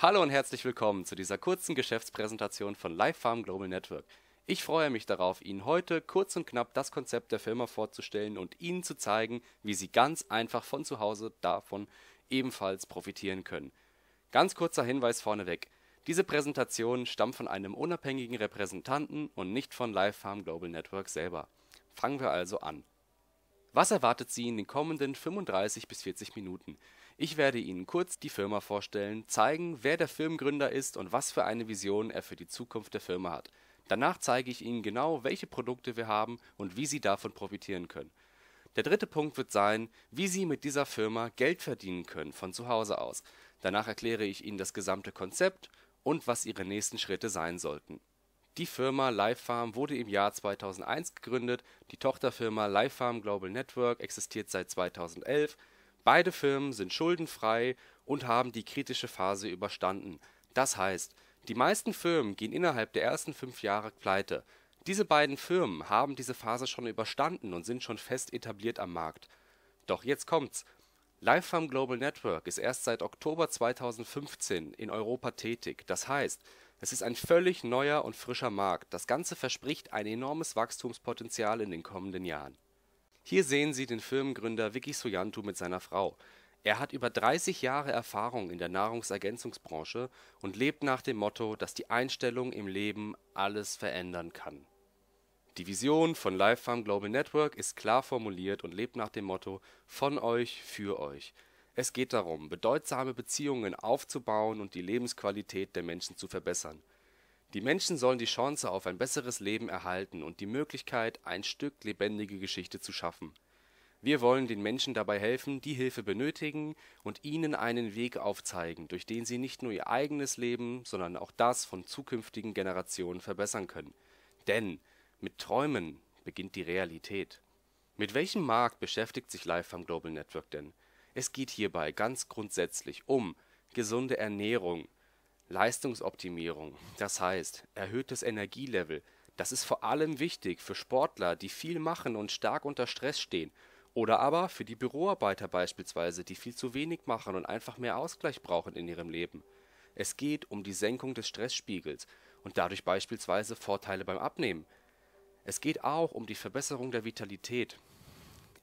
Hallo und herzlich willkommen zu dieser kurzen Geschäftspräsentation von Farm Global Network. Ich freue mich darauf, Ihnen heute kurz und knapp das Konzept der Firma vorzustellen und Ihnen zu zeigen, wie Sie ganz einfach von zu Hause davon ebenfalls profitieren können. Ganz kurzer Hinweis vorneweg. Diese Präsentation stammt von einem unabhängigen Repräsentanten und nicht von Farm Global Network selber. Fangen wir also an. Was erwartet Sie in den kommenden 35 bis 40 Minuten? Ich werde Ihnen kurz die Firma vorstellen, zeigen, wer der Firmengründer ist und was für eine Vision er für die Zukunft der Firma hat. Danach zeige ich Ihnen genau, welche Produkte wir haben und wie Sie davon profitieren können. Der dritte Punkt wird sein, wie Sie mit dieser Firma Geld verdienen können von zu Hause aus. Danach erkläre ich Ihnen das gesamte Konzept und was Ihre nächsten Schritte sein sollten. Die Firma Livefarm wurde im Jahr 2001 gegründet, die Tochterfirma Livefarm Global Network existiert seit 2011 Beide Firmen sind schuldenfrei und haben die kritische Phase überstanden. Das heißt, die meisten Firmen gehen innerhalb der ersten fünf Jahre pleite. Diese beiden Firmen haben diese Phase schon überstanden und sind schon fest etabliert am Markt. Doch jetzt kommt's. 's: Livefarm Global Network ist erst seit Oktober 2015 in Europa tätig. Das heißt, es ist ein völlig neuer und frischer Markt. Das Ganze verspricht ein enormes Wachstumspotenzial in den kommenden Jahren hier sehen Sie den Firmengründer Vicky Soyantu mit seiner Frau. Er hat über 30 Jahre Erfahrung in der Nahrungsergänzungsbranche und lebt nach dem Motto, dass die Einstellung im Leben alles verändern kann. Die Vision von LiveFarm Global Network ist klar formuliert und lebt nach dem Motto von euch für euch. Es geht darum, bedeutsame Beziehungen aufzubauen und die Lebensqualität der Menschen zu verbessern. Die Menschen sollen die Chance auf ein besseres Leben erhalten und die Möglichkeit, ein Stück lebendige Geschichte zu schaffen. Wir wollen den Menschen dabei helfen, die Hilfe benötigen, und ihnen einen Weg aufzeigen, durch den sie nicht nur ihr eigenes Leben, sondern auch das von zukünftigen Generationen verbessern können. Denn mit Träumen beginnt die Realität. Mit welchem Markt beschäftigt sich Life Global Network denn? Es geht hierbei ganz grundsätzlich um gesunde Ernährung Leistungsoptimierung, das heißt erhöhtes Energielevel, das ist vor allem wichtig für Sportler, die viel machen und stark unter Stress stehen, oder aber für die Büroarbeiter beispielsweise, die viel zu wenig machen und einfach mehr Ausgleich brauchen in ihrem Leben. Es geht um die Senkung des Stressspiegels und dadurch beispielsweise Vorteile beim Abnehmen. Es geht auch um die Verbesserung der Vitalität.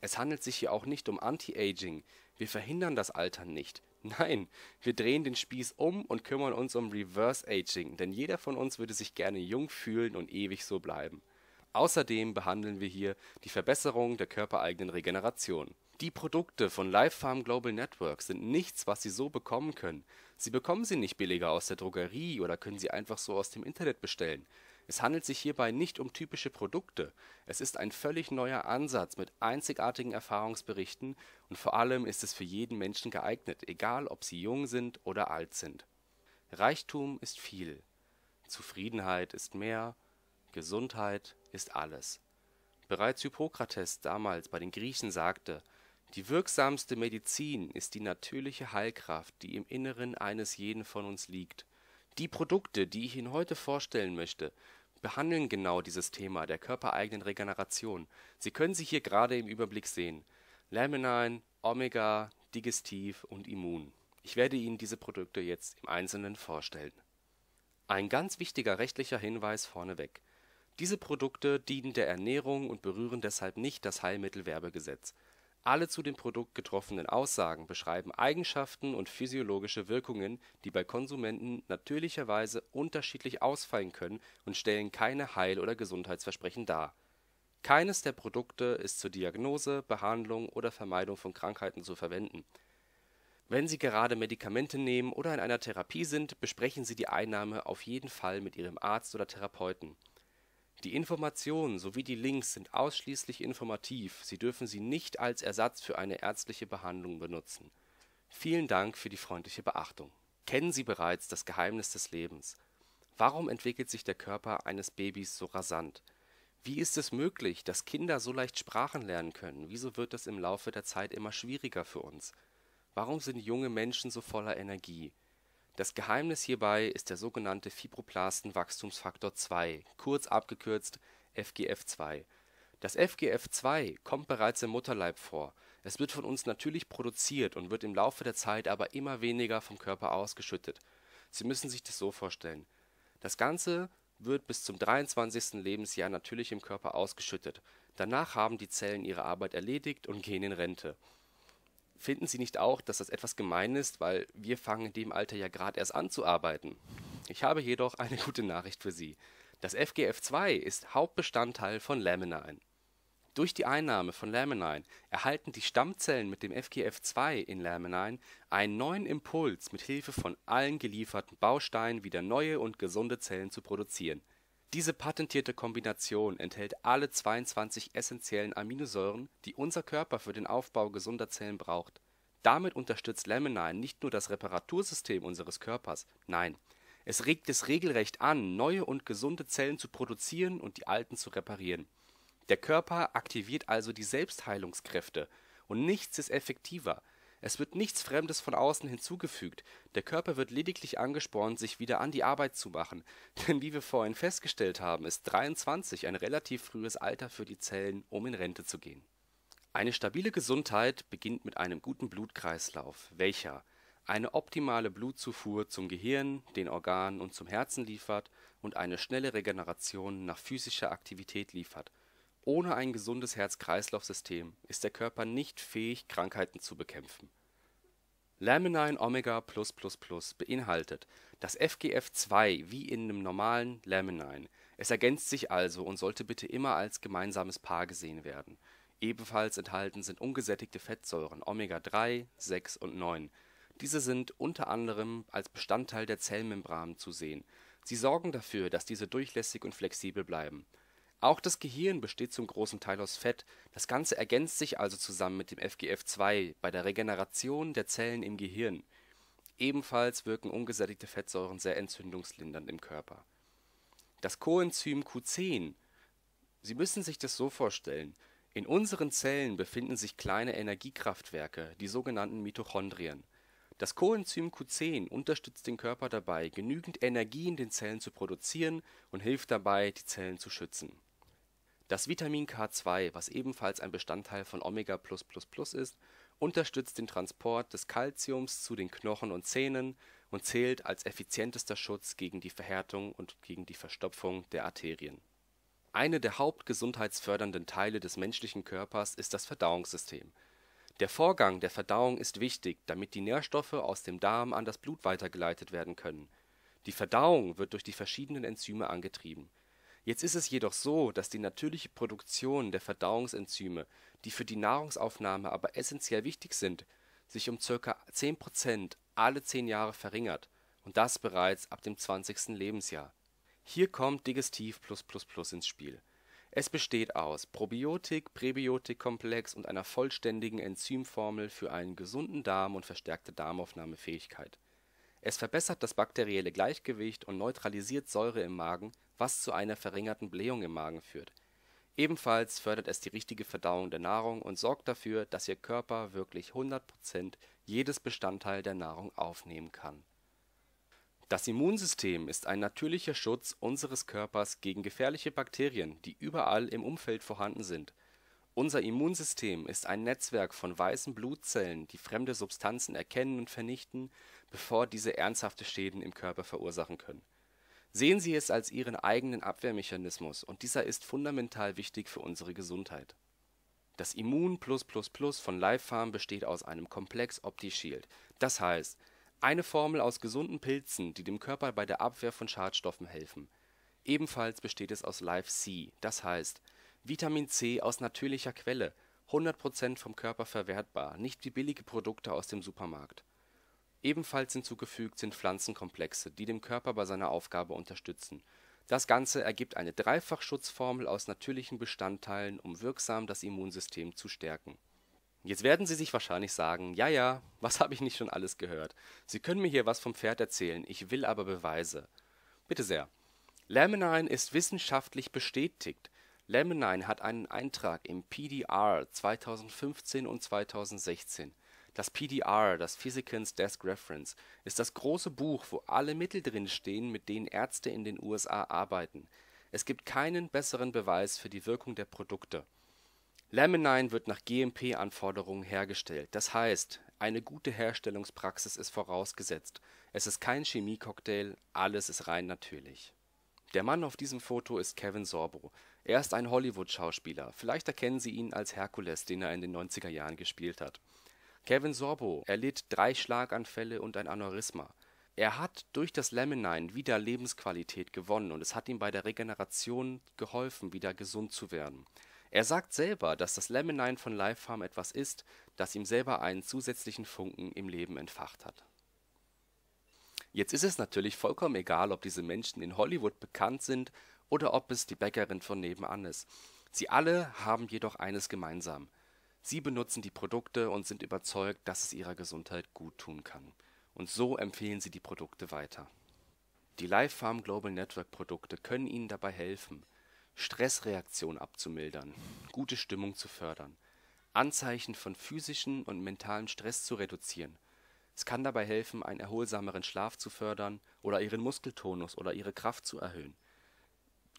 Es handelt sich hier auch nicht um Anti-Aging, wir verhindern das Altern nicht Nein, wir drehen den Spieß um und kümmern uns um Reverse Aging, denn jeder von uns würde sich gerne jung fühlen und ewig so bleiben. Außerdem behandeln wir hier die Verbesserung der körpereigenen Regeneration. Die Produkte von Life Farm Global Network sind nichts, was Sie so bekommen können. Sie bekommen sie nicht billiger aus der Drogerie oder können sie einfach so aus dem Internet bestellen es handelt sich hierbei nicht um typische Produkte, es ist ein völlig neuer Ansatz mit einzigartigen Erfahrungsberichten und vor allem ist es für jeden Menschen geeignet, egal ob sie jung sind oder alt sind. Reichtum ist viel, Zufriedenheit ist mehr, Gesundheit ist alles. Bereits Hippokrates damals bei den Griechen sagte: „ Die wirksamste Medizin ist die natürliche Heilkraft, die im Inneren eines jeden von uns liegt die Produkte, die ich Ihnen heute vorstellen möchte, behandeln genau dieses Thema der körpereigenen Regeneration, Sie können sie hier gerade im Überblick sehen: Laminin, Omega, Digestiv und Immun. Ich werde Ihnen diese Produkte jetzt im Einzelnen vorstellen. Ein ganz wichtiger rechtlicher Hinweis vorneweg: Diese Produkte dienen der Ernährung und berühren deshalb nicht das Heilmittelwerbegesetz alle zu dem Produkt getroffenen Aussagen beschreiben Eigenschaften und physiologische Wirkungen, die bei Konsumenten natürlicherweise unterschiedlich ausfallen können und stellen keine Heil oder Gesundheitsversprechen dar. Keines der Produkte ist zur Diagnose, Behandlung oder Vermeidung von Krankheiten zu verwenden. Wenn Sie gerade Medikamente nehmen oder in einer Therapie sind, besprechen Sie die Einnahme auf jeden Fall mit Ihrem Arzt oder Therapeuten die Informationen sowie die Links sind ausschließlich informativ, Sie dürfen sie nicht als Ersatz für eine ärztliche Behandlung benutzen. Vielen Dank für die freundliche Beachtung. Kennen Sie bereits das Geheimnis des Lebens? Warum entwickelt sich der Körper eines Babys so rasant? Wie ist es möglich, dass Kinder so leicht Sprachen lernen können? Wieso wird das im Laufe der Zeit immer schwieriger für uns? Warum sind junge Menschen so voller Energie das Geheimnis hierbei ist der sogenannte fibroblasten 2, kurz abgekürzt FGF2. Das FGF2 kommt bereits im Mutterleib vor, es wird von uns natürlich produziert und wird im Laufe der Zeit aber immer weniger vom Körper ausgeschüttet. Sie müssen sich das so vorstellen: Das Ganze wird bis zum 23. Lebensjahr natürlich im Körper ausgeschüttet, danach haben die Zellen ihre Arbeit erledigt und gehen in Rente Finden Sie nicht auch, dass das etwas gemein ist, weil wir fangen in dem Alter ja gerade erst an zu arbeiten? Ich habe jedoch eine gute Nachricht für Sie. Das FGF2 ist Hauptbestandteil von Laminin. Durch die Einnahme von Laminin erhalten die Stammzellen mit dem FGF2 in Laminin einen neuen Impuls, mit Hilfe von allen gelieferten Bausteinen wieder neue und gesunde Zellen zu produzieren diese patentierte Kombination enthält alle 22 essentiellen Aminosäuren, die unser Körper für den Aufbau gesunder Zellen braucht. Damit unterstützt Lemony nicht nur das Reparatursystem unseres Körpers, nein, es regt es regelrecht an, neue und gesunde Zellen zu produzieren und die alten zu reparieren. Der Körper aktiviert also die Selbstheilungskräfte, und nichts ist effektiver es wird nichts Fremdes von außen hinzugefügt, der Körper wird lediglich angespornt, sich wieder an die Arbeit zu machen, denn wie wir vorhin festgestellt haben, ist 23 ein relativ frühes Alter für die Zellen, um in Rente zu gehen. Eine stabile Gesundheit beginnt mit einem guten Blutkreislauf, welcher eine optimale Blutzufuhr zum Gehirn, den Organen und zum Herzen liefert und eine schnelle Regeneration nach physischer Aktivität liefert ohne ein gesundes Herz-Kreislauf-System ist der Körper nicht fähig, Krankheiten zu bekämpfen. Laminine Omega beinhaltet das FGF2 wie in einem normalen Laminine. es ergänzt sich also und sollte bitte immer als gemeinsames Paar gesehen werden. Ebenfalls enthalten sind ungesättigte Fettsäuren Omega-3, 6 und 9. Diese sind unter anderem als Bestandteil der Zellmembran zu sehen. Sie sorgen dafür, dass diese durchlässig und flexibel bleiben auch das Gehirn besteht zum großen Teil aus Fett, das Ganze ergänzt sich also zusammen mit dem FGF2 bei der Regeneration der Zellen im Gehirn. Ebenfalls wirken ungesättigte Fettsäuren sehr entzündungslindernd im Körper. Das Coenzym Q10 Sie müssen sich das so vorstellen: In unseren Zellen befinden sich kleine Energiekraftwerke, die sogenannten Mitochondrien. Das Coenzym Q10 unterstützt den Körper dabei, genügend Energie in den Zellen zu produzieren und hilft dabei, die Zellen zu schützen das Vitamin K2, was ebenfalls ein Bestandteil von Omega ist, unterstützt den Transport des Kalziums zu den Knochen und Zähnen und zählt als effizientester Schutz gegen die Verhärtung und gegen die Verstopfung der Arterien. Eine der hauptgesundheitsfördernden Teile des menschlichen Körpers ist das Verdauungssystem. Der Vorgang der Verdauung ist wichtig, damit die Nährstoffe aus dem Darm an das Blut weitergeleitet werden können. Die Verdauung wird durch die verschiedenen Enzyme angetrieben Jetzt ist es jedoch so, dass die natürliche Produktion der Verdauungsenzyme, die für die Nahrungsaufnahme aber essentiell wichtig sind, sich um ca. 10 alle zehn Jahre verringert, und das bereits ab dem 20. Lebensjahr. Hier kommt Digestiv ins Spiel. Es besteht aus Probiotik-Präbiotik-Komplex und einer vollständigen Enzymformel für einen gesunden Darm und verstärkte Darmaufnahmefähigkeit. Es verbessert das bakterielle Gleichgewicht und neutralisiert Säure im Magen was zu einer verringerten Blähung im Magen führt. Ebenfalls fördert es die richtige Verdauung der Nahrung und sorgt dafür, dass Ihr Körper wirklich 100 jedes Bestandteil der Nahrung aufnehmen kann. Das Immunsystem ist ein natürlicher Schutz unseres Körpers gegen gefährliche Bakterien, die überall im Umfeld vorhanden sind. Unser Immunsystem ist ein Netzwerk von weißen Blutzellen, die fremde Substanzen erkennen und vernichten, bevor diese ernsthafte Schäden im Körper verursachen können Sehen Sie es als Ihren eigenen Abwehrmechanismus, und dieser ist fundamental wichtig für unsere Gesundheit. Das Immun+++ von Livepharm besteht aus einem Komplex OptiShield, das heißt: eine Formel aus gesunden Pilzen, die dem Körper bei der Abwehr von Schadstoffen helfen. Ebenfalls besteht es aus Live-C, das heißt: Vitamin C aus natürlicher Quelle, 100 vom Körper verwertbar, nicht wie billige Produkte aus dem Supermarkt Ebenfalls hinzugefügt sind Pflanzenkomplexe, die den Körper bei seiner Aufgabe unterstützen. Das Ganze ergibt eine Dreifachschutzformel aus natürlichen Bestandteilen, um wirksam das Immunsystem zu stärken. Jetzt werden Sie sich wahrscheinlich sagen: Ja ja, was habe ich nicht schon alles gehört? Sie können mir hier was vom Pferd erzählen, ich will aber Beweise. Bitte sehr. Laminin ist wissenschaftlich bestätigt. Laminin hat einen Eintrag im PDR 2015 und 2016 das PDR, das Physicians’ Desk Reference, ist das große Buch, wo alle Mittel drinstehen, mit denen Ärzte in den USA arbeiten. Es gibt keinen besseren Beweis für die Wirkung der Produkte. Laminin wird nach GMP-Anforderungen hergestellt, das heißt, eine gute Herstellungspraxis ist vorausgesetzt, es ist kein Chemie-Cocktail, alles ist rein natürlich. Der Mann auf diesem Foto ist Kevin Sorbo. Er ist ein Hollywood-Schauspieler, vielleicht erkennen Sie ihn als Herkules, den er in den 90er Jahren gespielt hat Kevin Sorbo erlitt drei Schlaganfälle und ein Aneurysma. Er hat durch das Lemonine wieder Lebensqualität gewonnen und es hat ihm bei der Regeneration geholfen, wieder gesund zu werden. Er sagt selber, dass das Lemonine von Life Farm etwas ist, das ihm selber einen zusätzlichen Funken im Leben entfacht hat. Jetzt ist es natürlich vollkommen egal, ob diese Menschen in Hollywood bekannt sind oder ob es die Bäckerin von nebenan ist. Sie alle haben jedoch eines gemeinsam: Sie benutzen die Produkte und sind überzeugt, dass es ihrer Gesundheit gut tun kann. Und so empfehlen sie die Produkte weiter. Die Farm Global Network Produkte können Ihnen dabei helfen, Stressreaktionen abzumildern, gute Stimmung zu fördern, Anzeichen von physischen und mentalen Stress zu reduzieren. Es kann dabei helfen, einen erholsameren Schlaf zu fördern oder Ihren Muskeltonus oder Ihre Kraft zu erhöhen.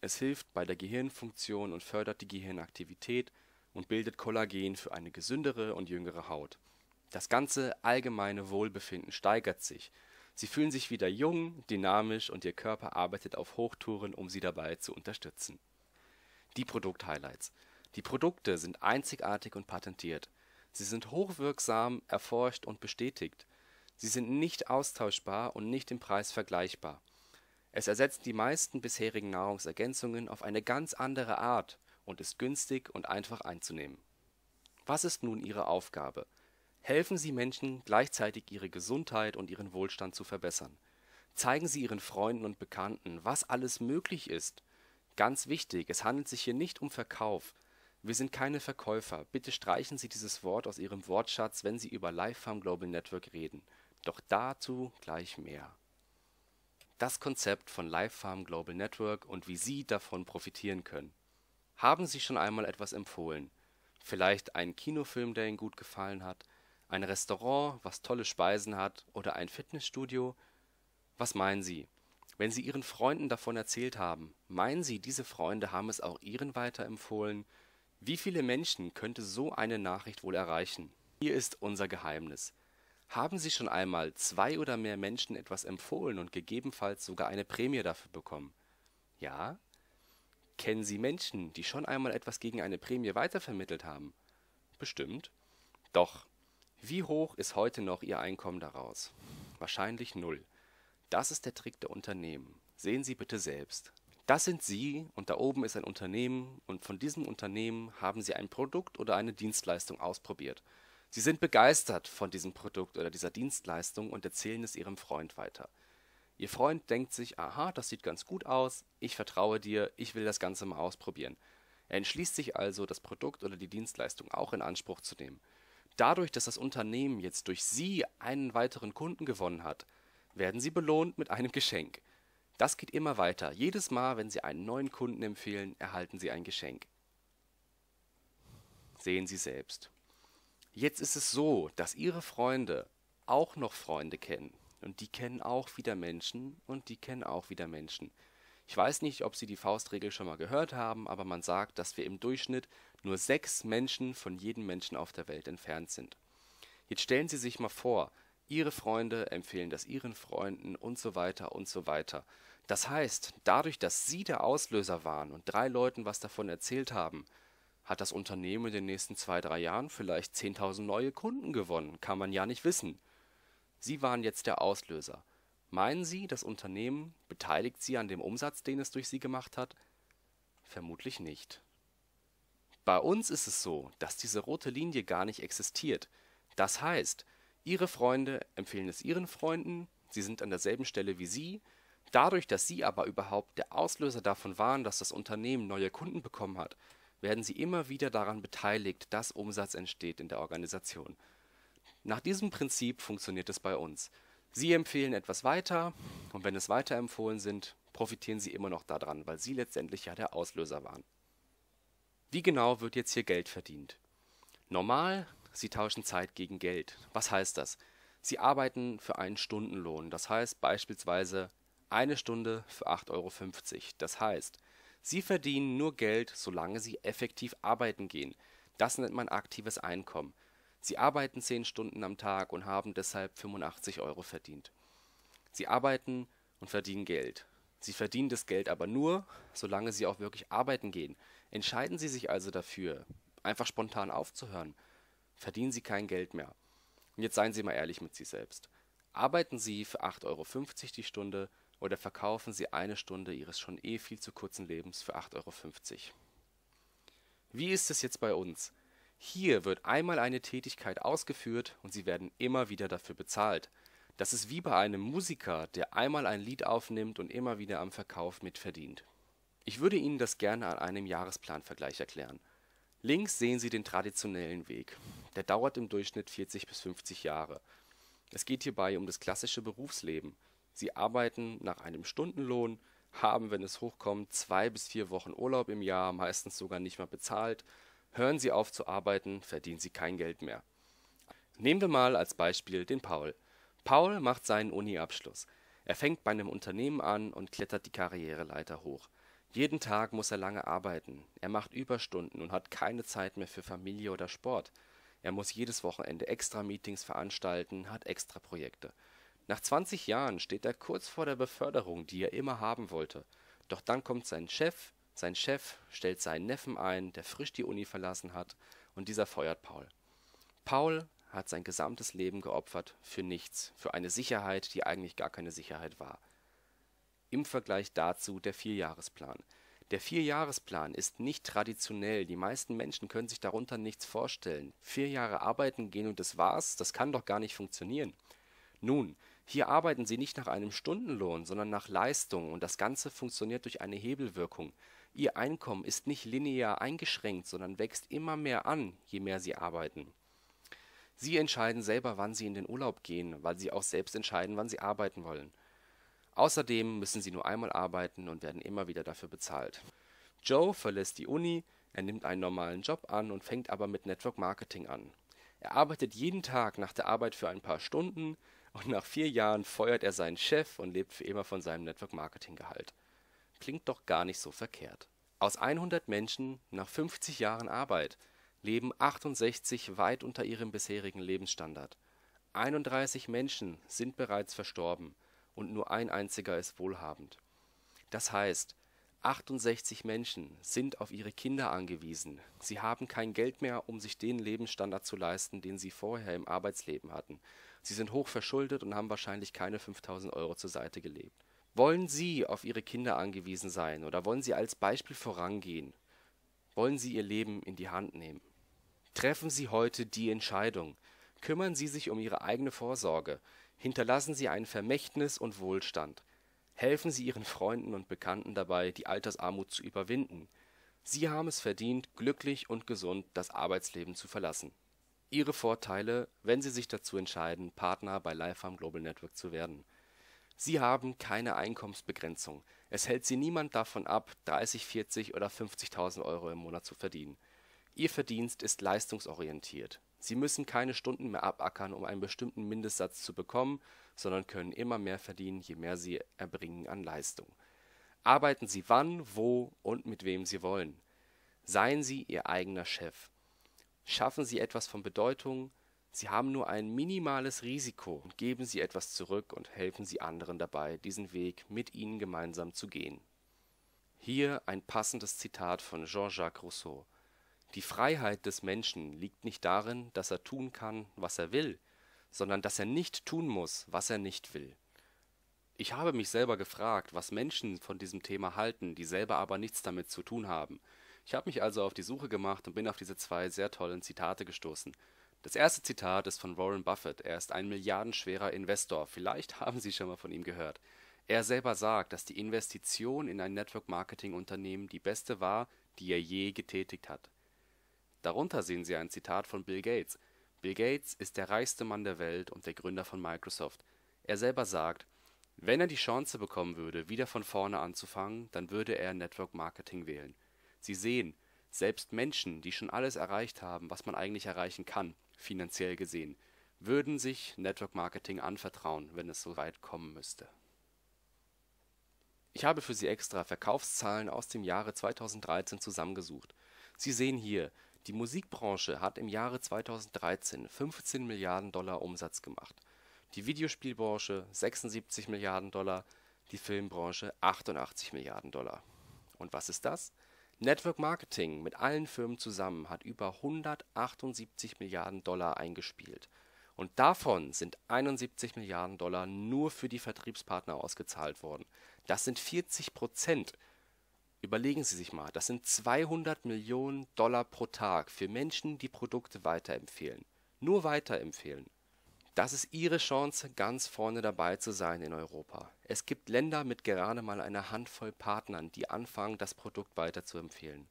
Es hilft bei der Gehirnfunktion und fördert die Gehirnaktivität und bildet Kollagen für eine gesündere und jüngere Haut. Das ganze allgemeine Wohlbefinden steigert sich, Sie fühlen sich wieder jung, dynamisch und ihr Körper arbeitet auf Hochtouren, um sie dabei zu unterstützen. Die Produkt-Highlights: Die Produkte sind einzigartig und patentiert. Sie sind hochwirksam, erforscht und bestätigt. Sie sind nicht austauschbar und nicht im Preis vergleichbar. Es ersetzt die meisten bisherigen Nahrungsergänzungen auf eine ganz andere Art und ist günstig und einfach einzunehmen. Was ist nun Ihre Aufgabe? Helfen Sie Menschen, gleichzeitig ihre Gesundheit und ihren Wohlstand zu verbessern. Zeigen Sie Ihren Freunden und Bekannten, was alles möglich ist. Ganz wichtig, es handelt sich hier nicht um Verkauf. Wir sind keine Verkäufer. Bitte streichen Sie dieses Wort aus Ihrem Wortschatz, wenn Sie über Lifefarm Global Network reden. Doch dazu gleich mehr. Das Konzept von Lifefarm Global Network und wie Sie davon profitieren können. Haben Sie schon einmal etwas empfohlen? Vielleicht einen Kinofilm, der Ihnen gut gefallen hat, ein Restaurant, was tolle Speisen hat, oder ein Fitnessstudio? Was meinen Sie? Wenn Sie Ihren Freunden davon erzählt haben, meinen Sie, diese Freunde haben es auch Ihren weiterempfohlen? Wie viele Menschen könnte so eine Nachricht wohl erreichen? Hier ist unser Geheimnis. Haben Sie schon einmal zwei oder mehr Menschen etwas empfohlen und gegebenenfalls sogar eine Prämie dafür bekommen? Ja? Kennen Sie Menschen, die schon einmal etwas gegen eine Prämie weitervermittelt haben? Bestimmt. Doch wie hoch ist heute noch Ihr Einkommen daraus? Wahrscheinlich null. Das ist der Trick der Unternehmen. Sehen Sie bitte selbst. Das sind Sie und da oben ist ein Unternehmen und von diesem Unternehmen haben Sie ein Produkt oder eine Dienstleistung ausprobiert. Sie sind begeistert von diesem Produkt oder dieser Dienstleistung und erzählen es Ihrem Freund weiter. Ihr Freund denkt sich: Aha, das sieht ganz gut aus, ich vertraue dir, ich will das Ganze mal ausprobieren. Er entschließt sich also, das Produkt oder die Dienstleistung auch in Anspruch zu nehmen. Dadurch, dass das Unternehmen jetzt durch Sie einen weiteren Kunden gewonnen hat, werden Sie belohnt mit einem Geschenk. Das geht immer weiter. Jedes Mal, wenn Sie einen neuen Kunden empfehlen, erhalten Sie ein Geschenk. Sehen Sie selbst. Jetzt ist es so, dass Ihre Freunde auch noch Freunde kennen. Und die kennen auch wieder Menschen und die kennen auch wieder Menschen. Ich weiß nicht, ob Sie die Faustregel schon mal gehört haben, aber man sagt, dass wir im Durchschnitt nur sechs Menschen von jedem Menschen auf der Welt entfernt sind. Jetzt stellen Sie sich mal vor, Ihre Freunde empfehlen das Ihren Freunden und so weiter und so weiter. Das heißt, dadurch, dass Sie der Auslöser waren und drei Leuten was davon erzählt haben, hat das Unternehmen in den nächsten zwei, drei Jahren vielleicht 10.000 neue Kunden gewonnen, kann man ja nicht wissen. Sie waren jetzt der Auslöser. Meinen Sie, das Unternehmen beteiligt Sie an dem Umsatz, den es durch Sie gemacht hat? Vermutlich nicht. Bei uns ist es so, dass diese rote Linie gar nicht existiert. Das heißt, Ihre Freunde empfehlen es Ihren Freunden, sie sind an derselben Stelle wie Sie. Dadurch, dass Sie aber überhaupt der Auslöser davon waren, dass das Unternehmen neue Kunden bekommen hat, werden Sie immer wieder daran beteiligt, dass Umsatz entsteht in der Organisation nach diesem Prinzip funktioniert es bei uns. Sie empfehlen etwas weiter, und wenn es Weiterempfohlen sind, profitieren Sie immer noch daran, weil Sie letztendlich ja der Auslöser waren. Wie genau wird jetzt hier Geld verdient? Normal, Sie tauschen Zeit gegen Geld. Was heißt das? Sie arbeiten für einen Stundenlohn, das heißt beispielsweise eine Stunde für 8,50 Euro. Das heißt, Sie verdienen nur Geld, solange Sie effektiv arbeiten gehen. Das nennt man aktives Einkommen. Sie arbeiten zehn Stunden am Tag und haben deshalb 85 Euro verdient. Sie arbeiten und verdienen Geld. Sie verdienen das Geld aber nur, solange sie auch wirklich arbeiten gehen. Entscheiden Sie sich also dafür, einfach spontan aufzuhören, verdienen Sie kein Geld mehr. Und jetzt seien Sie mal ehrlich mit sich selbst. Arbeiten Sie für 8,50 Euro die Stunde oder verkaufen Sie eine Stunde Ihres schon eh viel zu kurzen Lebens für 8,50 Euro? Wie ist es jetzt bei uns? Hier wird einmal eine Tätigkeit ausgeführt und sie werden immer wieder dafür bezahlt. Das ist wie bei einem Musiker, der einmal ein Lied aufnimmt und immer wieder am Verkauf mitverdient. Ich würde Ihnen das gerne an einem Jahresplanvergleich erklären. Links sehen Sie den traditionellen Weg. Der dauert im Durchschnitt 40 bis 50 Jahre. Es geht hierbei um das klassische Berufsleben. Sie arbeiten nach einem Stundenlohn, haben, wenn es hochkommt, zwei bis vier Wochen Urlaub im Jahr, meistens sogar nicht mal bezahlt Hören Sie auf zu arbeiten, verdienen Sie kein Geld mehr. Nehmen wir mal als Beispiel den Paul. Paul macht seinen Uni-Abschluss. Er fängt bei einem Unternehmen an und klettert die Karriereleiter hoch. Jeden Tag muss er lange arbeiten. Er macht Überstunden und hat keine Zeit mehr für Familie oder Sport. Er muss jedes Wochenende extra Meetings veranstalten, hat extra Projekte. Nach 20 Jahren steht er kurz vor der Beförderung, die er immer haben wollte. Doch dann kommt sein Chef, sein Chef stellt seinen Neffen ein, der frisch die Uni verlassen hat, und dieser feuert Paul. Paul hat sein gesamtes Leben geopfert für nichts, für eine Sicherheit, die eigentlich gar keine Sicherheit war. Im Vergleich dazu der Vierjahresplan. Der Vierjahresplan ist nicht traditionell. Die meisten Menschen können sich darunter nichts vorstellen. Vier Jahre arbeiten gehen und das war's, das kann doch gar nicht funktionieren. Nun, hier arbeiten sie nicht nach einem Stundenlohn, sondern nach Leistung und das Ganze funktioniert durch eine Hebelwirkung. Ihr Einkommen ist nicht linear eingeschränkt, sondern wächst immer mehr an, je mehr sie arbeiten. Sie entscheiden selber, wann sie in den Urlaub gehen, weil sie auch selbst entscheiden, wann sie arbeiten wollen. Außerdem müssen sie nur einmal arbeiten und werden immer wieder dafür bezahlt. Joe verlässt die Uni, er nimmt einen normalen Job an und fängt aber mit Network Marketing an. Er arbeitet jeden Tag nach der Arbeit für ein paar Stunden und nach vier Jahren feuert er seinen Chef und lebt für immer von seinem Network Marketing Gehalt. Klingt doch gar nicht so verkehrt. Aus 100 Menschen nach 50 Jahren Arbeit leben 68 weit unter ihrem bisherigen Lebensstandard, 31 Menschen sind bereits verstorben und nur ein einziger ist wohlhabend. Das heißt, 68 Menschen sind auf ihre Kinder angewiesen, sie haben kein Geld mehr, um sich den Lebensstandard zu leisten, den sie vorher im Arbeitsleben hatten, sie sind hochverschuldet und haben wahrscheinlich keine 5000 Euro zur Seite gelebt. Wollen Sie auf Ihre Kinder angewiesen sein oder wollen Sie als Beispiel vorangehen? Wollen Sie Ihr Leben in die Hand nehmen? Treffen Sie heute die Entscheidung. Kümmern Sie sich um Ihre eigene Vorsorge. Hinterlassen Sie ein Vermächtnis und Wohlstand. Helfen Sie Ihren Freunden und Bekannten dabei, die Altersarmut zu überwinden. Sie haben es verdient, glücklich und gesund das Arbeitsleben zu verlassen. Ihre Vorteile, wenn Sie sich dazu entscheiden, Partner bei Lifefarm Global Network zu werden – Sie haben keine Einkommensbegrenzung, es hält sie niemand davon ab, 30, 40 oder 50.000 Euro im Monat zu verdienen. Ihr Verdienst ist leistungsorientiert. Sie müssen keine Stunden mehr abackern, um einen bestimmten Mindestsatz zu bekommen, sondern können immer mehr verdienen, je mehr sie erbringen an Leistung. Arbeiten Sie wann, wo und mit wem Sie wollen. Seien Sie Ihr eigener Chef. Schaffen Sie etwas von Bedeutung Sie haben nur ein minimales Risiko und geben Sie etwas zurück und helfen Sie anderen dabei, diesen Weg mit Ihnen gemeinsam zu gehen. Hier ein passendes Zitat von Jean-Jacques Rousseau: Die Freiheit des Menschen liegt nicht darin, dass er tun kann, was er will, sondern dass er nicht tun muss, was er nicht will. Ich habe mich selber gefragt, was Menschen von diesem Thema halten, die selber aber nichts damit zu tun haben. Ich habe mich also auf die Suche gemacht und bin auf diese zwei sehr tollen Zitate gestoßen. Das erste Zitat ist von Warren Buffett, er ist ein milliardenschwerer Investor, vielleicht haben Sie schon mal von ihm gehört. Er selber sagt, dass die Investition in ein Network-Marketing-Unternehmen die beste war, die er je getätigt hat. Darunter sehen Sie ein Zitat von Bill Gates. Bill Gates ist der reichste Mann der Welt und der Gründer von Microsoft. Er selber sagt, wenn er die Chance bekommen würde, wieder von vorne anzufangen, dann würde er Network Marketing wählen. Sie sehen, selbst Menschen, die schon alles erreicht haben, was man eigentlich erreichen kann, finanziell gesehen, würden sich Network Marketing anvertrauen, wenn es so weit kommen müsste. Ich habe für Sie extra Verkaufszahlen aus dem Jahre 2013 zusammengesucht. Sie sehen hier, die Musikbranche hat im Jahre 2013 15 Milliarden Dollar Umsatz gemacht, die Videospielbranche 76 Milliarden Dollar, die Filmbranche 88 Milliarden Dollar. Und was ist das Network Marketing mit allen Firmen zusammen hat über 178 Milliarden Dollar eingespielt, und davon sind 71 Milliarden Dollar nur für die Vertriebspartner ausgezahlt worden. Das sind 40 Prozent. Überlegen Sie sich mal, das sind 200 Millionen Dollar pro Tag für Menschen, die Produkte weiterempfehlen. Nur weiterempfehlen. Das ist ihre Chance, ganz vorne dabei zu sein in Europa. Es gibt Länder mit gerade mal einer Handvoll Partnern, die anfangen, das Produkt weiterzuempfehlen.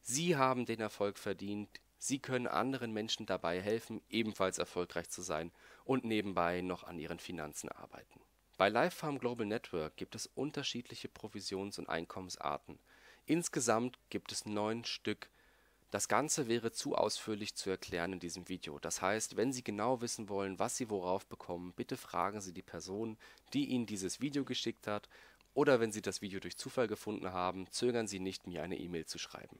Sie haben den Erfolg verdient, Sie können anderen Menschen dabei helfen, ebenfalls erfolgreich zu sein und nebenbei noch an ihren Finanzen arbeiten. Bei Life Farm Global Network gibt es unterschiedliche Provisions und Einkommensarten. Insgesamt gibt es neun Stück das Ganze wäre zu ausführlich zu erklären in diesem Video, das heißt, wenn Sie genau wissen wollen, was Sie worauf bekommen, bitte fragen Sie die Person, die Ihnen dieses Video geschickt hat, oder wenn Sie das Video durch Zufall gefunden haben, zögern Sie nicht, mir eine E-Mail zu schreiben.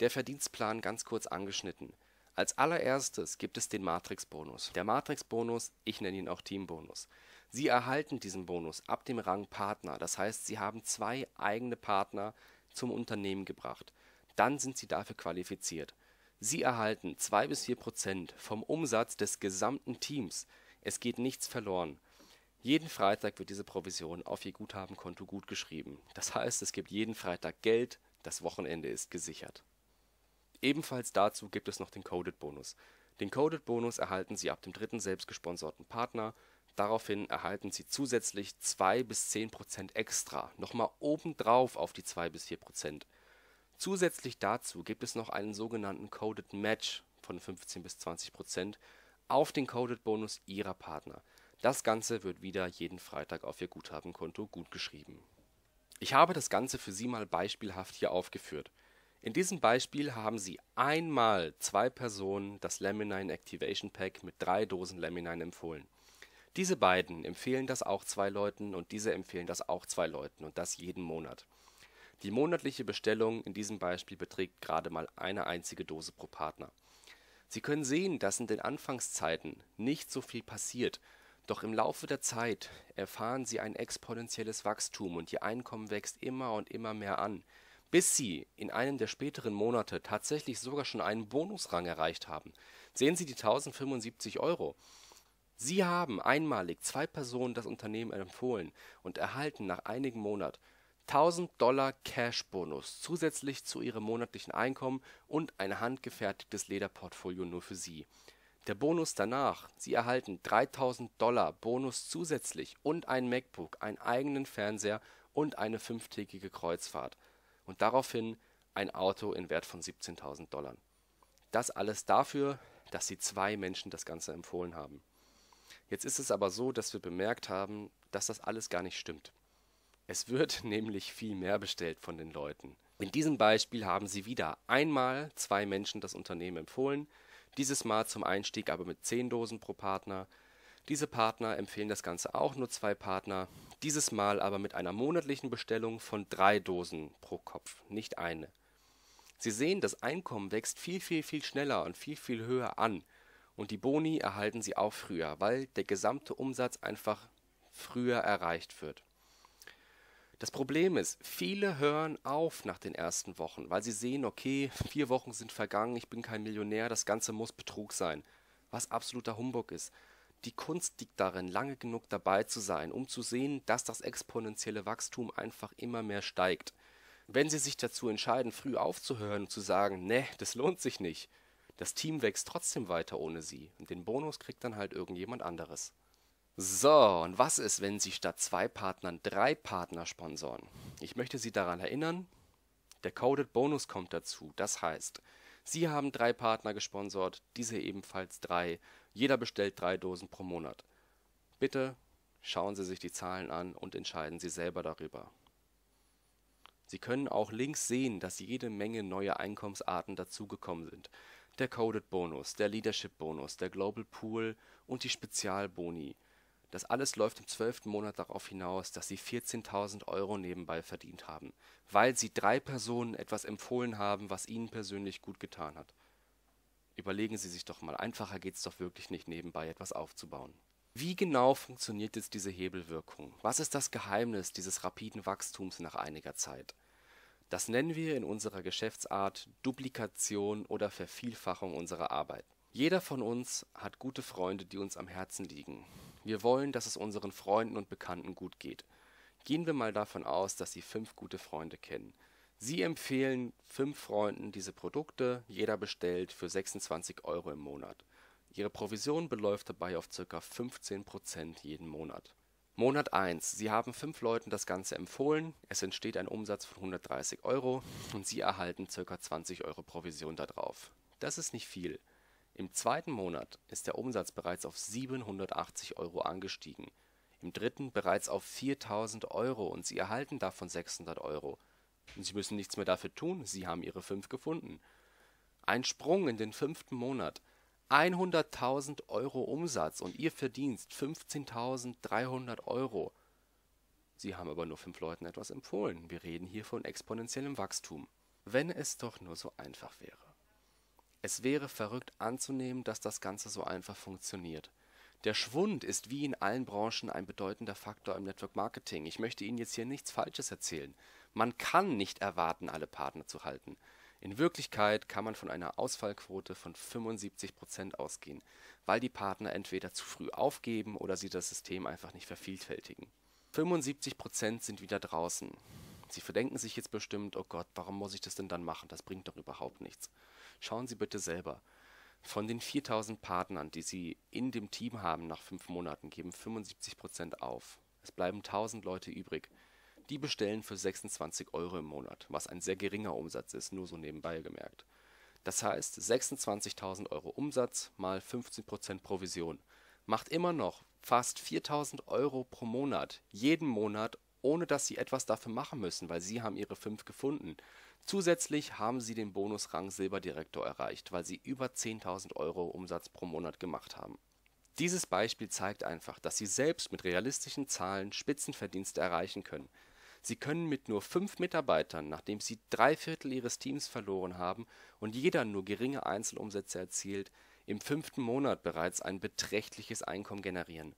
Der Verdienstplan ganz kurz angeschnitten. Als allererstes gibt es den Matrix-Bonus. Der Matrix-Bonus, ich nenne ihn auch Team-Bonus. Sie erhalten diesen Bonus ab dem Rang Partner, das heißt, Sie haben zwei eigene Partner zum Unternehmen gebracht dann sind sie dafür qualifiziert. Sie erhalten 2 bis 4 Prozent vom Umsatz des gesamten Teams, es geht nichts verloren. Jeden Freitag wird diese Provision auf ihr Guthabenkonto gutgeschrieben, das heißt es gibt jeden Freitag Geld, das Wochenende ist gesichert. Ebenfalls dazu gibt es noch den Coded-Bonus. Den Coded-Bonus erhalten Sie ab dem dritten selbstgesponserten Partner, daraufhin erhalten Sie zusätzlich 2 bis 10 Prozent extra, nochmal obendrauf auf die 2 bis 4 Prozent Zusätzlich dazu gibt es noch einen sogenannten Coded Match von 15 bis 20 Prozent auf den Coded-Bonus Ihrer Partner. Das Ganze wird wieder jeden Freitag auf Ihr Guthabenkonto gutgeschrieben. Ich habe das Ganze für Sie mal beispielhaft hier aufgeführt. In diesem Beispiel haben Sie einmal zwei Personen das Lemminine Activation Pack mit drei Dosen Lemminine empfohlen. Diese beiden empfehlen das auch zwei Leuten und diese empfehlen das auch zwei Leuten und das jeden Monat die monatliche Bestellung in diesem Beispiel beträgt gerade mal eine einzige Dose pro Partner. Sie können sehen, dass in den Anfangszeiten nicht so viel passiert, doch im Laufe der Zeit erfahren sie ein exponentielles Wachstum und ihr Einkommen wächst immer und immer mehr an, bis sie in einem der späteren Monate tatsächlich sogar schon einen Bonusrang erreicht haben. Sehen Sie die 1075 Euro. Sie haben einmalig zwei Personen das Unternehmen empfohlen und erhalten nach einigen Monaten 1000 Dollar Cash-Bonus zusätzlich zu Ihrem monatlichen Einkommen und ein handgefertigtes Lederportfolio nur für Sie. Der Bonus danach: Sie erhalten 3000 Dollar Bonus zusätzlich und ein MacBook, einen eigenen Fernseher und eine fünftägige Kreuzfahrt und daraufhin ein Auto in Wert von 17.000 Dollar. Das alles dafür, dass Sie zwei Menschen das Ganze empfohlen haben. Jetzt ist es aber so, dass wir bemerkt haben, dass das alles gar nicht stimmt es wird nämlich viel mehr bestellt von den Leuten. In diesem Beispiel haben sie wieder einmal zwei Menschen das Unternehmen empfohlen, dieses Mal zum Einstieg aber mit 10 Dosen pro Partner. Diese Partner empfehlen das Ganze auch nur zwei Partner, dieses Mal aber mit einer monatlichen Bestellung von drei Dosen pro Kopf, nicht eine. Sie sehen, das Einkommen wächst viel, viel, viel schneller und viel, viel höher an. Und die Boni erhalten sie auch früher, weil der gesamte Umsatz einfach früher erreicht wird. Das Problem ist, viele hören auf nach den ersten Wochen, weil sie sehen, okay, vier Wochen sind vergangen, ich bin kein Millionär, das Ganze muss Betrug sein. Was absoluter Humbug ist. Die Kunst liegt darin, lange genug dabei zu sein, um zu sehen, dass das exponentielle Wachstum einfach immer mehr steigt. Wenn Sie sich dazu entscheiden, früh aufzuhören und zu sagen, ne, das lohnt sich nicht, das Team wächst trotzdem weiter ohne Sie und den Bonus kriegt dann halt irgendjemand anderes. So, und was ist, wenn Sie statt zwei Partnern drei Partner sponsoren? Ich möchte Sie daran erinnern, der Coded Bonus kommt dazu. Das heißt, Sie haben drei Partner gesponsert, diese ebenfalls drei. Jeder bestellt drei Dosen pro Monat. Bitte schauen Sie sich die Zahlen an und entscheiden Sie selber darüber. Sie können auch links sehen, dass jede Menge neue Einkommensarten dazugekommen sind. Der Coded Bonus, der Leadership Bonus, der Global Pool und die Spezialboni. Das alles läuft im zwölften Monat darauf hinaus, dass sie 14.000 Euro nebenbei verdient haben, weil sie drei Personen etwas empfohlen haben, was ihnen persönlich gut getan hat. Überlegen Sie sich doch mal, einfacher geht es doch wirklich nicht, nebenbei etwas aufzubauen. Wie genau funktioniert jetzt diese Hebelwirkung? Was ist das Geheimnis dieses rapiden Wachstums nach einiger Zeit? Das nennen wir in unserer Geschäftsart Duplikation oder Vervielfachung unserer Arbeit jeder von uns hat gute Freunde, die uns am Herzen liegen. Wir wollen, dass es unseren Freunden und Bekannten gut geht. Gehen wir mal davon aus, dass Sie fünf gute Freunde kennen. Sie empfehlen fünf Freunden diese Produkte, jeder bestellt für 26 Euro im Monat. Ihre Provision beläuft dabei auf ca. 15 jeden Monat. Monat 1: Sie haben fünf Leuten das Ganze empfohlen, es entsteht ein Umsatz von 130 Euro und Sie erhalten ca. 20 Euro Provision darauf. Das ist nicht viel im zweiten Monat ist der Umsatz bereits auf 780 Euro angestiegen, im dritten bereits auf 4.000 Euro und Sie erhalten davon 600 Euro. Und Sie müssen nichts mehr dafür tun, Sie haben Ihre Fünf gefunden. Ein Sprung in den fünften Monat, 100.000 Euro Umsatz und Ihr Verdienst 15.300 Euro. Sie haben aber nur fünf Leuten etwas empfohlen. Wir reden hier von exponentiellem Wachstum. Wenn es doch nur so einfach wäre. Es wäre verrückt anzunehmen, dass das Ganze so einfach funktioniert. Der Schwund ist wie in allen Branchen ein bedeutender Faktor im Network Marketing. Ich möchte Ihnen jetzt hier nichts Falsches erzählen. Man kann nicht erwarten, alle Partner zu halten. In Wirklichkeit kann man von einer Ausfallquote von 75% ausgehen, weil die Partner entweder zu früh aufgeben oder sie das System einfach nicht vervielfältigen. 75% sind wieder draußen. Sie verdenken sich jetzt bestimmt, oh Gott, warum muss ich das denn dann machen? Das bringt doch überhaupt nichts. Schauen Sie bitte selber. Von den 4000 Partnern, die Sie in dem Team haben nach fünf Monaten, geben 75 Prozent auf. Es bleiben 1000 Leute übrig. Die bestellen für 26 Euro im Monat, was ein sehr geringer Umsatz ist, nur so nebenbei gemerkt. Das heißt, 26.000 Euro Umsatz mal 15% Provision macht immer noch fast 4.000 Euro pro Monat, jeden Monat ohne dass sie etwas dafür machen müssen, weil sie haben ihre fünf gefunden. Zusätzlich haben sie den Bonusrang Silberdirektor erreicht, weil sie über 10.000 Euro Umsatz pro Monat gemacht haben. Dieses Beispiel zeigt einfach, dass Sie selbst mit realistischen Zahlen Spitzenverdienste erreichen können. Sie können mit nur fünf Mitarbeitern, nachdem Sie drei Viertel Ihres Teams verloren haben und jeder nur geringe Einzelumsätze erzielt, im fünften Monat bereits ein beträchtliches Einkommen generieren.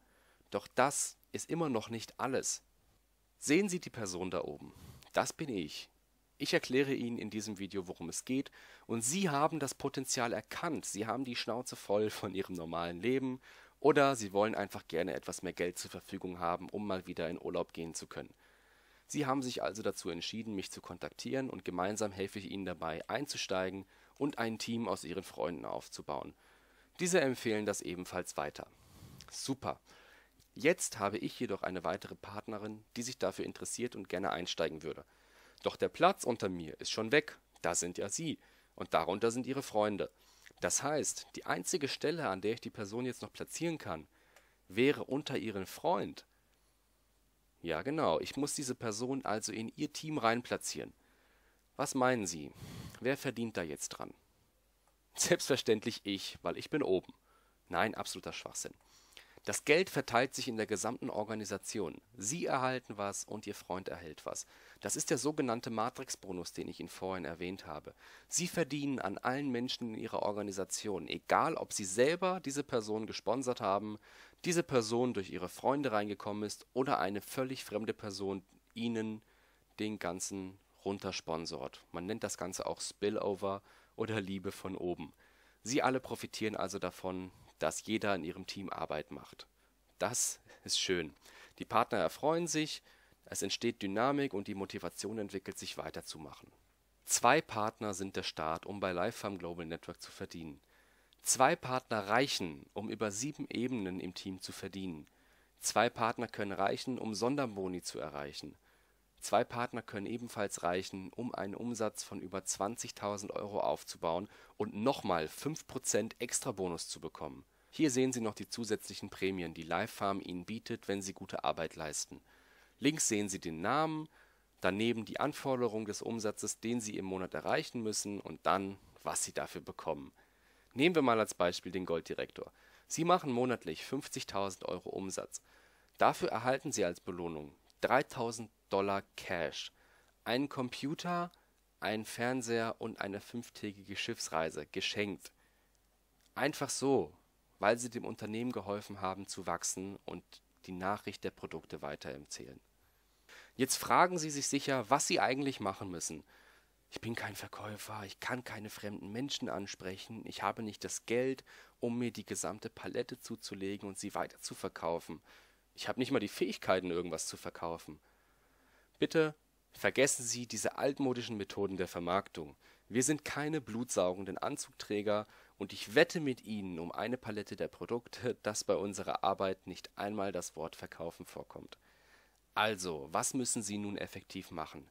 Doch das ist immer noch nicht alles. Sehen Sie die Person da oben. Das bin ich. Ich erkläre Ihnen in diesem Video, worum es geht, und Sie haben das Potenzial erkannt. Sie haben die Schnauze voll von Ihrem normalen Leben oder Sie wollen einfach gerne etwas mehr Geld zur Verfügung haben, um mal wieder in Urlaub gehen zu können. Sie haben sich also dazu entschieden, mich zu kontaktieren und gemeinsam helfe ich Ihnen dabei, einzusteigen und ein Team aus Ihren Freunden aufzubauen. Diese empfehlen das ebenfalls weiter. Super. Jetzt habe ich jedoch eine weitere Partnerin, die sich dafür interessiert und gerne einsteigen würde. Doch der Platz unter mir ist schon weg, da sind ja Sie und darunter sind Ihre Freunde. Das heißt, die einzige Stelle, an der ich die Person jetzt noch platzieren kann, wäre unter Ihren Freund. Ja, genau, ich muss diese Person also in Ihr Team reinplatzieren. Was meinen Sie? Wer verdient da jetzt dran? Selbstverständlich ich, weil ich bin oben. Nein, absoluter Schwachsinn. Das Geld verteilt sich in der gesamten Organisation. Sie erhalten was und Ihr Freund erhält was. Das ist der sogenannte Matrix-Bonus, den ich Ihnen vorhin erwähnt habe. Sie verdienen an allen Menschen in Ihrer Organisation, egal ob Sie selber diese Person gesponsert haben, diese Person durch Ihre Freunde reingekommen ist oder eine völlig fremde Person Ihnen den ganzen runtersponsort. Man nennt das Ganze auch Spillover oder Liebe von oben. Sie alle profitieren also davon, dass jeder in ihrem Team Arbeit macht. Das ist schön. Die Partner erfreuen sich, es entsteht Dynamik und die Motivation entwickelt sich weiterzumachen. Zwei Partner sind der Start, um bei Lifefarm Global Network zu verdienen. Zwei Partner reichen, um über sieben Ebenen im Team zu verdienen. Zwei Partner können reichen, um Sonderboni zu erreichen. Zwei Partner können ebenfalls reichen, um einen Umsatz von über 20.000 Euro aufzubauen und nochmal 5% Extrabonus zu bekommen. Hier sehen Sie noch die zusätzlichen Prämien, die Live-Farm Ihnen bietet, wenn Sie gute Arbeit leisten. Links sehen Sie den Namen, daneben die Anforderung des Umsatzes, den Sie im Monat erreichen müssen, und dann, was Sie dafür bekommen. Nehmen wir mal als Beispiel den Golddirektor. Sie machen monatlich 50.000 Euro Umsatz. Dafür erhalten Sie als Belohnung 3.000 Dollar Cash, einen Computer, einen Fernseher und eine fünftägige Schiffsreise geschenkt. Einfach so, weil sie dem Unternehmen geholfen haben zu wachsen und die Nachricht der Produkte weiterempfehlen. Jetzt fragen Sie sich sicher, was Sie eigentlich machen müssen. Ich bin kein Verkäufer, ich kann keine fremden Menschen ansprechen, ich habe nicht das Geld, um mir die gesamte Palette zuzulegen und sie weiterzuverkaufen. Ich habe nicht mal die Fähigkeiten, irgendwas zu verkaufen. Bitte vergessen Sie diese altmodischen Methoden der Vermarktung. Wir sind keine blutsaugenden Anzugträger und ich wette mit Ihnen um eine Palette der Produkte, dass bei unserer Arbeit nicht einmal das Wort verkaufen vorkommt. Also, was müssen Sie nun effektiv machen?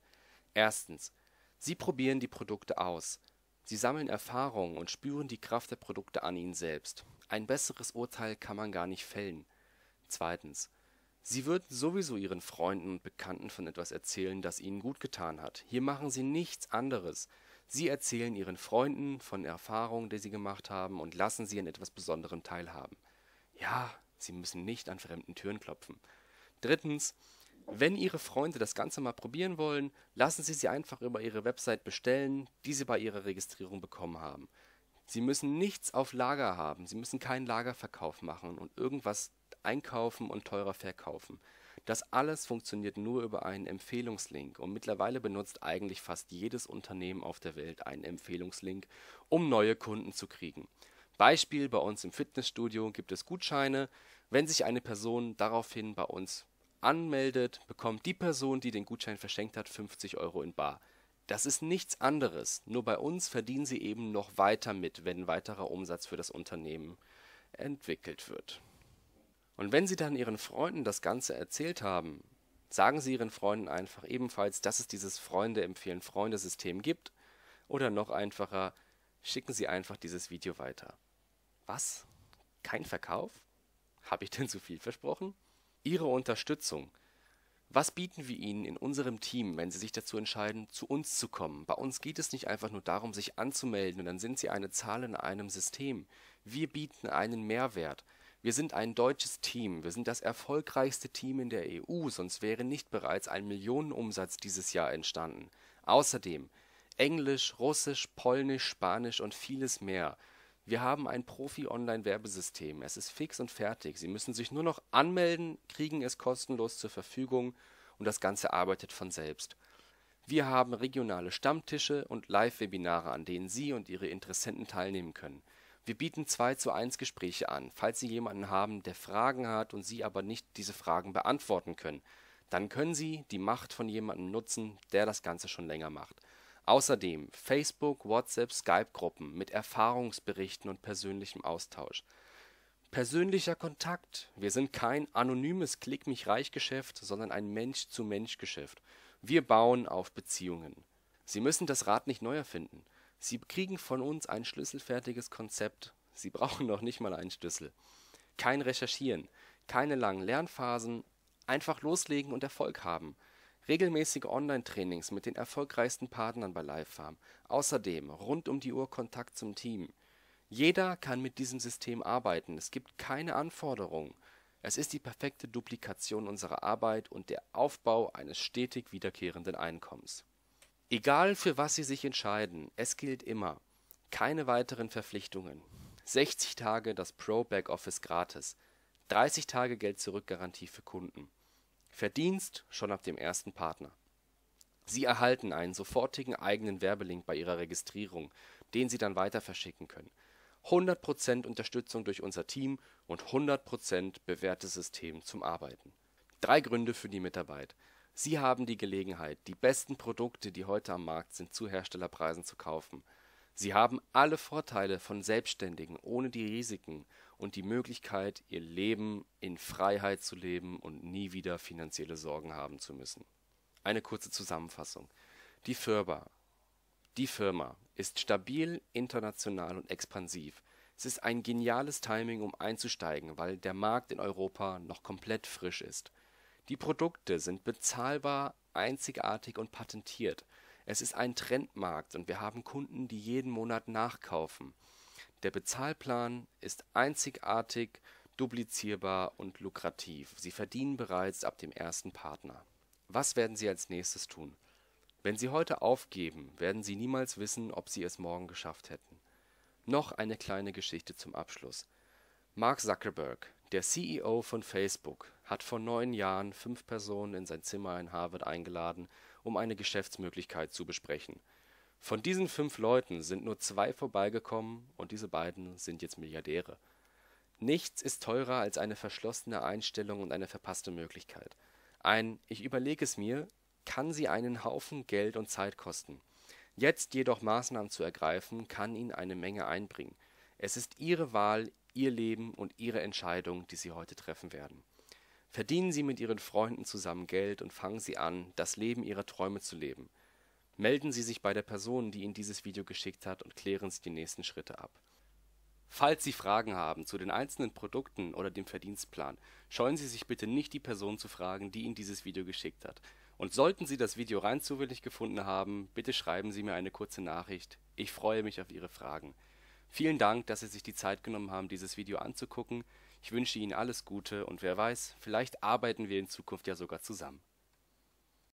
Erstens: Sie probieren die Produkte aus. Sie sammeln Erfahrung und spüren die Kraft der Produkte an Ihnen selbst. Ein besseres Urteil kann man gar nicht fällen. Zweitens: Sie würden sowieso Ihren Freunden und Bekannten von etwas erzählen, das ihnen gut getan hat. Hier machen Sie nichts anderes Sie erzählen ihren Freunden von Erfahrungen, die sie gemacht haben, und lassen sie an etwas Besonderem teilhaben. Ja, sie müssen nicht an fremden Türen klopfen. Drittens, wenn Ihre Freunde das Ganze mal probieren wollen, lassen Sie sie einfach über Ihre Website bestellen, die Sie bei Ihrer Registrierung bekommen haben. Sie müssen nichts auf Lager haben, Sie müssen keinen Lagerverkauf machen und irgendwas einkaufen und teurer verkaufen. Das alles funktioniert nur über einen Empfehlungslink und mittlerweile benutzt eigentlich fast jedes Unternehmen auf der Welt einen Empfehlungslink, um neue Kunden zu kriegen. Beispiel: Bei uns im Fitnessstudio gibt es Gutscheine. Wenn sich eine Person daraufhin bei uns anmeldet, bekommt die Person, die den Gutschein verschenkt hat, 50 Euro in bar. Das ist nichts anderes, nur bei uns verdienen sie eben noch weiter mit, wenn weiterer Umsatz für das Unternehmen entwickelt wird und wenn Sie dann Ihren Freunden das Ganze erzählt haben, sagen Sie Ihren Freunden einfach ebenfalls, dass es dieses Freunde-empfehlen-Freunde-System gibt. Oder noch einfacher, schicken Sie einfach dieses Video weiter. Was? Kein Verkauf? Habe ich denn zu viel versprochen? Ihre Unterstützung. Was bieten wir Ihnen in unserem Team, wenn Sie sich dazu entscheiden, zu uns zu kommen? Bei uns geht es nicht einfach nur darum, sich anzumelden und dann sind Sie eine Zahl in einem System. Wir bieten einen Mehrwert. Wir sind ein deutsches Team. Wir sind das erfolgreichste Team in der EU, sonst wäre nicht bereits ein Millionenumsatz dieses Jahr entstanden. Außerdem: Englisch, Russisch, Polnisch, Spanisch und vieles mehr. Wir haben ein Profi-Online-Werbesystem. Es ist fix und fertig. Sie müssen sich nur noch anmelden, kriegen es kostenlos zur Verfügung und das Ganze arbeitet von selbst. Wir haben regionale Stammtische und Live-Webinare, an denen Sie und Ihre Interessenten teilnehmen können wir bieten 2 zu 1 gespräche an. Falls Sie jemanden haben, der Fragen hat und Sie aber nicht diese Fragen beantworten können, dann können Sie die Macht von jemandem nutzen, der das Ganze schon länger macht. Außerdem Facebook WhatsApp Skype-Gruppen mit Erfahrungsberichten und persönlichem Austausch. Persönlicher Kontakt. Wir sind kein anonymes Klick-mich-reich-Geschäft, sondern ein Mensch-zu-Mensch-Geschäft. Wir bauen auf Beziehungen. Sie müssen das Rad nicht neu erfinden Sie kriegen von uns ein schlüsselfertiges Konzept. Sie brauchen noch nicht mal einen Schlüssel. Kein Recherchieren, keine langen Lernphasen, einfach loslegen und Erfolg haben. Regelmäßige Online-Trainings mit den erfolgreichsten Partnern bei LiveFarm. Außerdem rund um die Uhr Kontakt zum Team. Jeder kann mit diesem System arbeiten. Es gibt keine Anforderungen. Es ist die perfekte Duplikation unserer Arbeit und der Aufbau eines stetig wiederkehrenden Einkommens Egal für was Sie sich entscheiden, es gilt immer: keine weiteren Verpflichtungen, 60 Tage das Pro Back Office gratis, 30 Tage Geld-zurück-Garantie für Kunden, Verdienst schon ab dem ersten Partner. Sie erhalten einen sofortigen eigenen Werbelink bei Ihrer Registrierung, den Sie dann weiter verschicken können. 100 Unterstützung durch unser Team und 100 bewährtes System zum Arbeiten. Drei Gründe für die Mitarbeit Sie haben die Gelegenheit, die besten Produkte, die heute am Markt sind, zu Herstellerpreisen zu kaufen. Sie haben alle Vorteile von Selbstständigen ohne die Risiken und die Möglichkeit, Ihr Leben in Freiheit zu leben und nie wieder finanzielle Sorgen haben zu müssen. Eine kurze Zusammenfassung. Die Firma. Die Firma ist stabil, international und expansiv. Es ist ein geniales Timing, um einzusteigen, weil der Markt in Europa noch komplett frisch ist. Die Produkte sind bezahlbar, einzigartig und patentiert. Es ist ein Trendmarkt und wir haben Kunden, die jeden Monat nachkaufen. Der Bezahlplan ist einzigartig, duplizierbar und lukrativ. Sie verdienen bereits ab dem ersten Partner. Was werden Sie als nächstes tun? Wenn Sie heute aufgeben, werden Sie niemals wissen, ob Sie es morgen geschafft hätten. Noch eine kleine Geschichte zum Abschluss. Mark Zuckerberg, der CEO von Facebook, hat vor neun Jahren fünf Personen in sein Zimmer in Harvard eingeladen, um eine Geschäftsmöglichkeit zu besprechen. Von diesen fünf Leuten sind nur zwei vorbeigekommen, und diese beiden sind jetzt Milliardäre. Nichts ist teurer als eine verschlossene Einstellung und eine verpasste Möglichkeit. Ein Ich überlege es mir kann sie einen Haufen Geld und Zeit kosten. Jetzt jedoch Maßnahmen zu ergreifen, kann ihnen eine Menge einbringen. Es ist ihre Wahl, ihr Leben und ihre Entscheidung, die sie heute treffen werden. Verdienen Sie mit Ihren Freunden zusammen Geld und fangen Sie an, das Leben Ihrer Träume zu leben. Melden Sie sich bei der Person, die Ihnen dieses Video geschickt hat, und klären Sie die nächsten Schritte ab. Falls Sie Fragen haben zu den einzelnen Produkten oder dem Verdienstplan, scheuen Sie sich bitte nicht, die Person zu fragen, die Ihnen dieses Video geschickt hat. Und sollten Sie das Video rein zufällig gefunden haben, bitte schreiben Sie mir eine kurze Nachricht. Ich freue mich auf Ihre Fragen. Vielen Dank, dass Sie sich die Zeit genommen haben, dieses Video anzugucken. Ich wünsche Ihnen alles Gute und wer weiß, vielleicht arbeiten wir in Zukunft ja sogar zusammen